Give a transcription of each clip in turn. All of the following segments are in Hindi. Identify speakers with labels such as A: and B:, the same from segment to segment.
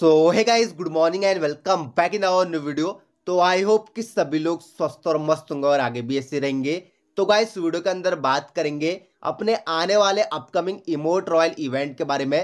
A: so hey guys good morning and welcome back in our new video तो आई होप कि सभी लोग स्वस्थ और मस्त होंगे और आगे भी ऐसे रहेंगे तो गाइस वीडियो के अंदर बात करेंगे अपने आने वाले अपकमिंग इमोट रॉयल इवेंट के बारे में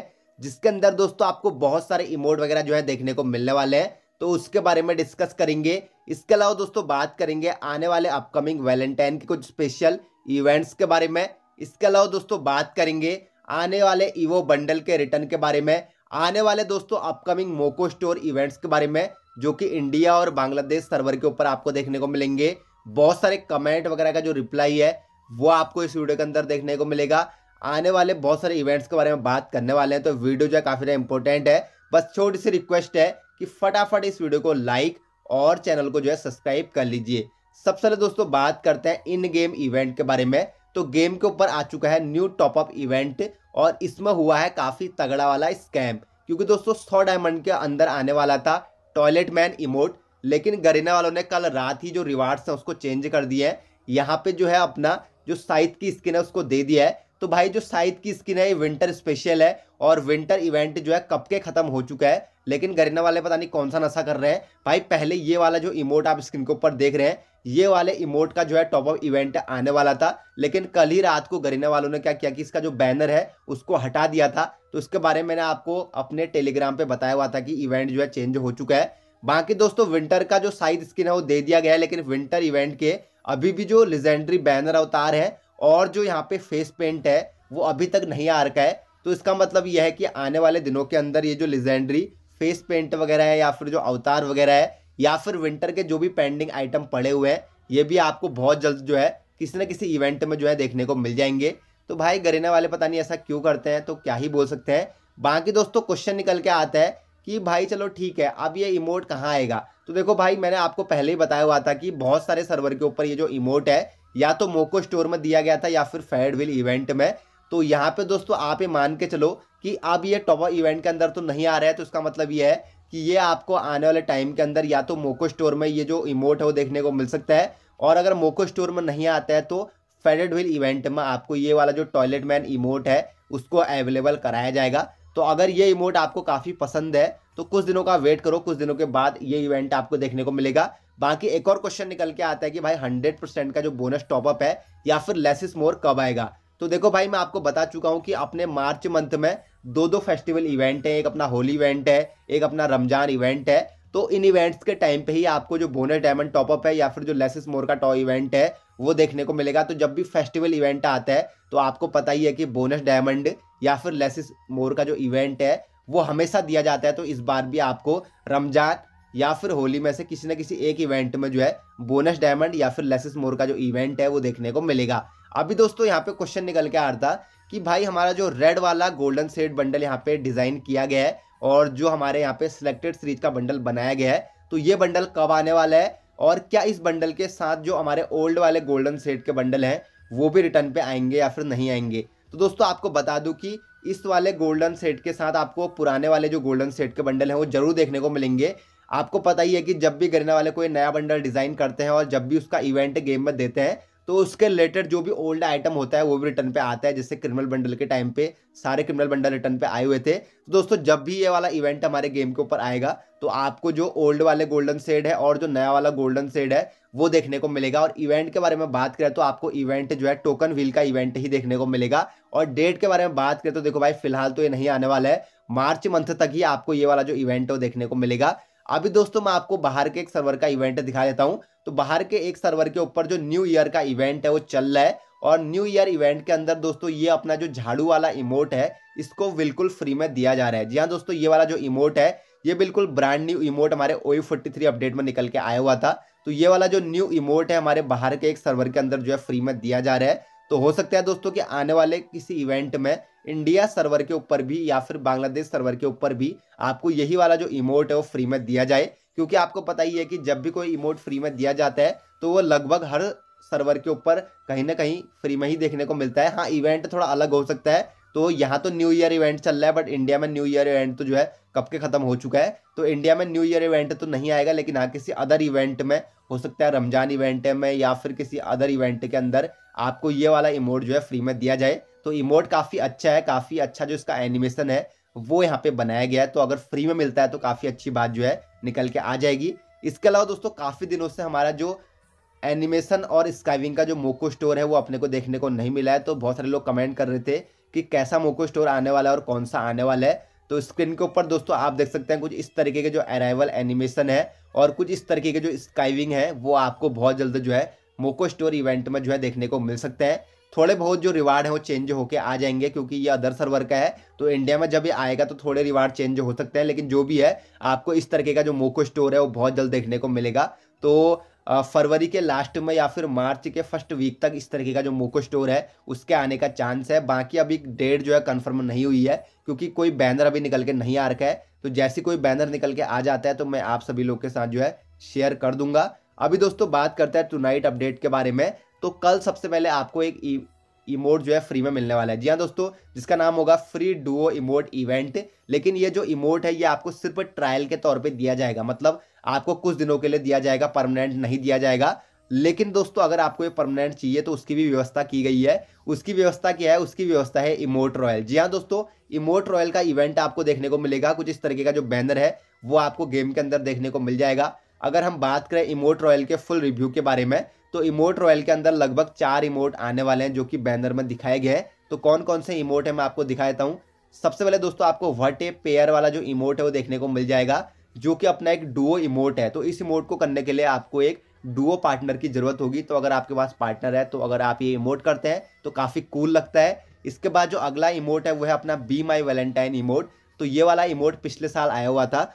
A: जिसके अंदर दोस्तों आपको बहुत सारे इमोट वगैरह जो है देखने को मिलने वाले हैं तो उसके बारे में डिस्कस करेंगे इसके अलावा दोस्तों बात करेंगे आने वाले अपकमिंग वैलेंटाइन के कुछ स्पेशल इवेंट्स के बारे में इसके अलावा दोस्तों बात करेंगे आने वाले ईवो बंडल के रिटर्न के बारे में आने वाले दोस्तों अपकमिंग मोको स्टोर इवेंट्स के बारे में जो कि इंडिया और बांग्लादेश सर्वर के ऊपर आपको देखने को मिलेंगे बहुत सारे कमेंट वगैरह का जो रिप्लाई है वो आपको इस वीडियो के अंदर देखने को मिलेगा आने वाले बहुत सारे इवेंट्स के बारे में बात करने वाले हैं तो वीडियो जो है काफ़ी इंपॉर्टेंट है बस छोटी सी रिक्वेस्ट है कि फटाफट इस वीडियो को लाइक और चैनल को जो है सब्सक्राइब कर लीजिए सबसे पहले दोस्तों बात करते हैं इन गेम इवेंट के बारे में तो गेम के ऊपर आ चुका है न्यू टॉपअप इवेंट और इसमें हुआ है काफ़ी तगड़ा वाला स्कैम क्योंकि दोस्तों सौ डायमंड के अंदर आने वाला था टॉयलेट मैन इमोट लेकिन गरीना वालों ने कल रात ही जो रिवार्ड्स हैं उसको चेंज कर दिया है यहाँ पे जो है अपना जो साइथ की स्किन है उसको दे दिया है तो भाई जो साइथ की स्किन है ये विंटर स्पेशल है और विंटर इवेंट जो है कब के ख़त्म हो चुका है लेकिन गरीना वाले पता नहीं कौन सा नशा कर रहे हैं भाई पहले ये वाला जो इमोट आप स्क्रीन के ऊपर देख रहे हैं ये वाले इमोट का जो है टॉप इवेंट आने वाला था लेकिन कल ही रात को गरीना वालों ने क्या किया कि इसका जो बैनर है उसको हटा दिया था तो इसके बारे में मैंने आपको अपने टेलीग्राम पे बताया हुआ था कि इवेंट जो है चेंज हो चुका है बाकी दोस्तों विंटर का जो साइज स्किन है वो दे दिया गया है लेकिन विंटर इवेंट के अभी भी जो लेजेंडरी बैनर अवतार है और जो यहाँ पे फेस पेंट है वो अभी तक नहीं आ रखा है तो इसका मतलब यह है कि आने वाले दिनों के अंदर ये जो लेजेंडरी फेस पेंट वगैरह है या फिर जो अवतार वगैरह है या फिर विंटर के जो भी पेंडिंग आइटम पड़े हुए हैं ये भी आपको बहुत जल्द जो है किसी न किसी इवेंट में जो है देखने को मिल जाएंगे तो भाई गरीना वाले पता नहीं ऐसा क्यों करते हैं तो क्या ही बोल सकते हैं बाकी दोस्तों क्वेश्चन निकल के आता है कि भाई चलो ठीक है अब ये इमोट कहाँ आएगा तो देखो भाई मैंने आपको पहले ही बताया हुआ था कि बहुत सारे सर्वर के ऊपर ये जो इमोट है या तो मोको स्टोर में दिया गया था या फिर फेडविल इवेंट में तो यहाँ पे दोस्तों आप ये मान के चलो कि अब ये टॉपर इवेंट के अंदर तो नहीं आ रहा है तो इसका मतलब ये है कि ये आपको आने वाले टाइम के अंदर या तो मोको स्टोर में ये जो इमोट है वो देखने को मिल सकता है और अगर मोको स्टोर में नहीं आता है तो फेडेड व्हील इवेंट में आपको ये वाला जो टॉयलेट मैन इमोट है उसको अवेलेबल कराया जाएगा तो अगर ये इमोट आपको काफ़ी पसंद है तो कुछ दिनों का वेट करो कुछ दिनों के बाद ये इवेंट आपको देखने को मिलेगा बाकी एक और क्वेश्चन निकल के आता है कि भाई हंड्रेड परसेंट का जो बोनस टॉपअप है या फिर लेसिस मोर कब आएगा तो देखो भाई मैं आपको बता चुका हूँ कि अपने मार्च मंथ में दो दो फेस्टिवल इवेंट है एक अपना होली इवेंट है एक अपना रमजान इवेंट है तो इन इवेंट्स के टाइम पे ही आपको जो बोनर डायमंड टॉपअप है या फिर जो लेसिस मोर का टॉय इवेंट है वो देखने को मिलेगा तो जब भी फेस्टिवल इवेंट आता है तो आपको पता ही है कि बोनस डायमंड या फिर लेसिस मोर का जो इवेंट है वो हमेशा दिया जाता है तो इस बार भी आपको रमजान या फिर होली में से किसी न किसी एक इवेंट में जो है बोनस डायमंड या फिर लेसिस मोर का जो इवेंट है वो देखने को मिलेगा अभी दोस्तों यहाँ पे क्वेश्चन निकल के आ रहा था कि भाई हमारा जो रेड वाला गोल्डन सेट बंडल यहाँ पे डिज़ाइन किया गया है और जो हमारे यहाँ पे सिलेक्टेड सीरीज का बंडल बनाया गया है तो ये बंडल कब आने वाला है और क्या इस बंडल के साथ जो हमारे ओल्ड वाले गोल्डन सेट के बंडल हैं वो भी रिटर्न पे आएंगे या फिर नहीं आएंगे तो दोस्तों आपको बता दूं कि इस वाले गोल्डन सेट के साथ आपको पुराने वाले जो गोल्डन सेट के बंडल हैं वो जरूर देखने को मिलेंगे आपको पता ही है कि जब भी गरीना वाले कोई नया बंडल डिज़ाइन करते हैं और जब भी उसका इवेंट गेम में देते हैं तो उसके रिलेटेड जो भी ओल्ड आइटम होता है वो भी रिटर्न पे आता है जैसे क्रिमिनल बंडल के टाइम पे सारे क्रिमिनल बंडल रिटर्न पे आए हुए थे तो दोस्तों जब भी ये वाला इवेंट हमारे गेम के ऊपर आएगा तो आपको जो ओल्ड वाले गोल्डन सेड है और जो नया वाला गोल्डन सेड है वो देखने को मिलेगा और इवेंट के बारे में बात करें तो आपको इवेंट जो है टोकन व्हील का इवेंट ही देखने को मिलेगा और डेट के बारे में बात करें तो देखो भाई फिलहाल तो ये नहीं आने वाला है मार्च मंथ तक ही आपको ये वाला जो इवेंट है वो देखने को मिलेगा अभी दोस्तों मैं आपको बाहर के एक सर्वर का इवेंट दिखा देता हूँ तो बाहर के एक सर्वर के ऊपर जो न्यू ईयर का इवेंट है वो चल रहा है और न्यू ईयर इवेंट के अंदर दोस्तों ये अपना जो झाड़ू वाला इमोट है इसको बिल्कुल फ्री में दिया जा रहा है जी हाँ दोस्तों ये वाला जो इमोट है ये बिल्कुल ब्रांड न्यू इमोट हमारे ओ फोर्टी अपडेट में निकल के आया हुआ था तो ये वाला जो न्यू इमोट है हमारे बाहर के एक सर्वर के अंदर जो है फ्री में दिया जा रहा है तो हो सकता है दोस्तों कि आने वाले किसी इवेंट में इंडिया सर्वर के ऊपर भी या फिर बांग्लादेश सर्वर के ऊपर भी आपको यही वाला जो इमोट है वो फ्री में दिया जाए क्योंकि आपको पता ही है कि जब भी कोई इमोट फ्री में दिया जाता है तो वो लगभग हर सर्वर के ऊपर कहीं ना कहीं फ्री में ही देखने को मिलता है हाँ इवेंट थोड़ा अलग हो सकता है तो यहाँ तो न्यू ईयर इवेंट चल रहा है बट इंडिया में न्यू ईयर इवेंट तो जो है कब के खत्म हो चुका है तो इंडिया में न्यू ईयर इवेंट तो नहीं आएगा लेकिन हाँ किसी अदर इवेंट में हो सकता है रमजान इवेंट में या फिर किसी अदर इवेंट के अंदर आपको ये वाला इमोट जो है फ्री में दिया जाए तो इमोट काफ़ी अच्छा है काफ़ी अच्छा जो इसका एनिमेशन है वो यहाँ पे बनाया गया है तो अगर फ्री में मिलता है तो काफ़ी अच्छी बात जो है निकल के आ जाएगी इसके अलावा दोस्तों काफ़ी दिनों से हमारा जो एनिमेशन और स्काइविंग का जो मोको स्टोर है वो अपने को देखने को नहीं मिला है तो बहुत सारे लोग कमेंट कर रहे थे कि कैसा मोको स्टोर आने वाला है और कौन सा आने वाला है तो स्क्रीन के ऊपर दोस्तों आप देख सकते हैं कुछ इस तरीके के जो अराइवल एनिमेशन है और कुछ इस तरीके के जो स्काइविंग है वो आपको बहुत जल्द जो है मोको स्टोर इवेंट में जो है देखने को मिल सकता है थोड़े बहुत जो रिवार्ड है वो चेंज होके आ जाएंगे क्योंकि ये अदर सर्वर का है तो इंडिया में जब ये आएगा तो थोड़े रिवार्ड चेंज हो सकते हैं लेकिन जो भी है आपको इस तरीके का जो मोको स्टोर है वो बहुत जल्द देखने को मिलेगा तो फरवरी के लास्ट में या फिर मार्च के फर्स्ट वीक तक इस तरीके का जो मोको स्टोर है उसके आने का चांस है बाकी अभी डेट जो है कन्फर्म नहीं हुई है क्योंकि कोई बैनर अभी निकल के नहीं आ रखा है तो जैसे कोई बैनर निकल के आ जाता है तो मैं आप सभी लोग के साथ जो है शेयर कर दूंगा अभी दोस्तों बात करते हैं टुनाइट अपडेट के बारे में तो कल सबसे पहले आपको एक इमोट e- जो है फ्री में मिलने वाला है जी हाँ दोस्तों जिसका नाम होगा फ्री डुओ इमोट इवेंट लेकिन ये जो इमोट है ये आपको सिर्फ ट्रायल के तौर पे दिया जाएगा मतलब आपको कुछ दिनों के लिए दिया जाएगा परमानेंट नहीं दिया जाएगा लेकिन दोस्तों अगर आपको ये परमानेंट चाहिए तो उसकी भी व्यवस्था की गई है उसकी व्यवस्था क्या है उसकी व्यवस्था है इमोट रॉयल जी हाँ दोस्तों इमोट रॉयल का इवेंट आपको देखने को मिलेगा कुछ इस तरीके का जो बैनर है वो आपको गेम के अंदर देखने को मिल जाएगा अगर हम बात करें इमोट रॉयल के फुल रिव्यू के बारे में तो इमोट रॉयल के अंदर लगभग चार इमोट आने वाले हैं जो कि बैनर में दिखाए गए हैं तो कौन कौन से इमोट है मैं आपको दिखा देता हूँ सबसे पहले दोस्तों आपको वट ए पेयर वाला जो इमोट है वो देखने को मिल जाएगा जो कि अपना एक डुओ इमोट है तो इस इमोट को करने के लिए आपको एक डुओ पार्टनर की ज़रूरत होगी तो अगर आपके पास पार्टनर है तो अगर आप ये इमोट करते हैं तो काफ़ी कूल लगता है इसके बाद जो अगला इमोट है वो है अपना बी माई वैलेंटाइन इमोट तो ये वाला इमोट पिछले साल आया हुआ था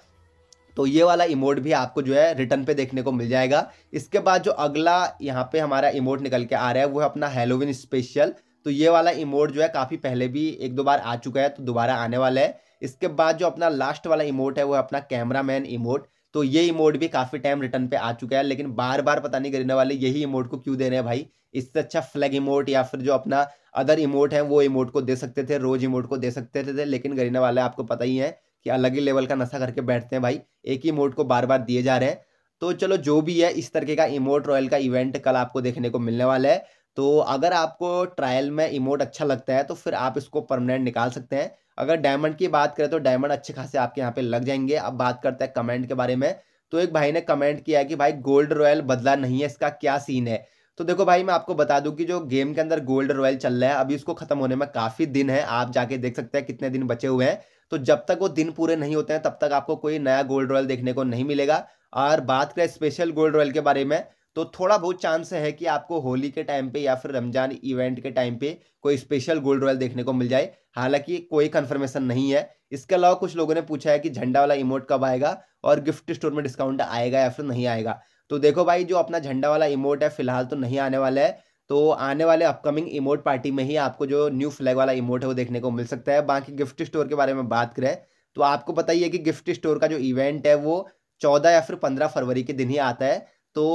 A: तो ये वाला इमोट भी आपको जो है रिटर्न पे देखने को मिल जाएगा इसके बाद जो अगला यहाँ पे हमारा इमोट निकल के आ रहा है वो है अपना हेलोविन स्पेशल तो ये वाला इमोट जो है काफ़ी पहले भी एक दो बार आ चुका है तो दोबारा आने वाला है इसके बाद जो अपना लास्ट वाला इमोट है वो है अपना कैमरा मैन इमोट तो ये इमोट भी काफ़ी टाइम रिटर्न पे आ चुका है लेकिन बार बार पता नहीं करने वाले यही इमोट को क्यों दे रहे हैं भाई इससे अच्छा फ्लैग इमोट या फिर जो अपना अदर इमोट है वो इमोट को दे सकते थे रोज इमोट को दे सकते थे, थे लेकिन गरीना वाले आपको पता ही है कि अलग ही लेवल का नशा करके बैठते हैं भाई एक ही इमोट को बार बार दिए जा रहे हैं तो चलो जो भी है इस तरीके का इमोट रॉयल का इवेंट कल आपको देखने को मिलने वाला है तो अगर आपको ट्रायल में इमोट अच्छा लगता है तो फिर आप इसको परमानेंट निकाल सकते हैं अगर डायमंड की बात करें तो डायमंड अच्छे खासे आपके यहाँ पे लग जाएंगे अब बात करते हैं कमेंट के बारे में तो एक भाई ने कमेंट किया कि भाई गोल्ड रॉयल बदला नहीं है इसका क्या सीन है तो देखो भाई मैं आपको बता दूं कि जो गेम के अंदर गोल्ड रॉयल चल रहा है अभी उसको खत्म होने में काफी दिन है आप जाके देख सकते हैं कितने दिन बचे हुए हैं तो जब तक वो दिन पूरे नहीं होते हैं तब तक आपको कोई नया गोल्ड रॉयल देखने को नहीं मिलेगा और बात करें स्पेशल गोल्ड रॉयल के बारे में तो थोड़ा बहुत चांस है कि आपको होली के टाइम पे या फिर रमजान इवेंट के टाइम पे कोई स्पेशल गोल्ड रॉयल देखने को मिल जाए हालांकि कोई कंफर्मेशन नहीं है इसके अलावा कुछ लोगों ने पूछा है कि झंडा वाला इमोट कब आएगा और गिफ्ट स्टोर में डिस्काउंट आएगा या फिर नहीं आएगा तो देखो भाई जो अपना झंडा वाला इमोट है फिलहाल तो नहीं आने वाला है तो आने वाले अपकमिंग इमोट पार्टी में ही आपको जो न्यू फ्लैग वाला इमोट है वो देखने को मिल सकता है बाकी गिफ्ट स्टोर के बारे में बात करें तो आपको पता ही है कि गिफ्ट स्टोर का जो इवेंट है वो चौदह या फिर पंद्रह फरवरी के दिन ही आता है तो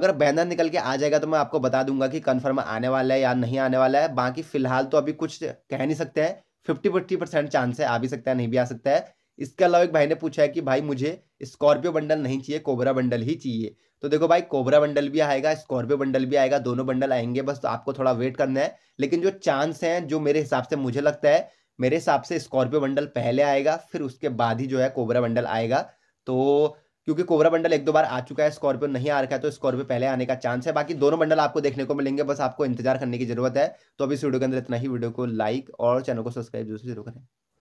A: अगर बैनर निकल के आ जाएगा तो मैं आपको बता दूंगा कि कन्फर्म आने वाला है या नहीं आने वाला है बाकी फिलहाल तो अभी कुछ कह नहीं सकते हैं फिफ्टी फिफ्टी परसेंट चांस है आ भी सकता है नहीं भी आ सकता है इसके अलावा एक भाई ने पूछा है कि भाई मुझे स्कॉर्पियो बंडल नहीं चाहिए कोबरा बंडल ही चाहिए तो देखो भाई कोबरा बंडल भी आएगा स्कॉर्पियो बंडल भी आएगा दोनों बंडल आएंगे बस तो आपको थोड़ा वेट करना है लेकिन जो चांस हैं जो मेरे हिसाब से मुझे लगता है मेरे हिसाब से स्कॉर्पियो बंडल पहले आएगा फिर उसके बाद ही जो है कोबरा बंडल आएगा तो क्योंकि कोबरा बंडल एक दो बार आ चुका है स्कॉर्पियो नहीं आ रखा है तो स्कॉर्पियो पहले आने का चांस है बाकी दोनों बंडल आपको देखने को मिलेंगे बस आपको इंतजार करने की जरूरत है तो अभी इस वीडियो के अंदर इतना ही वीडियो को लाइक और चैनल को सब्सक्राइब जरूर जरूर करें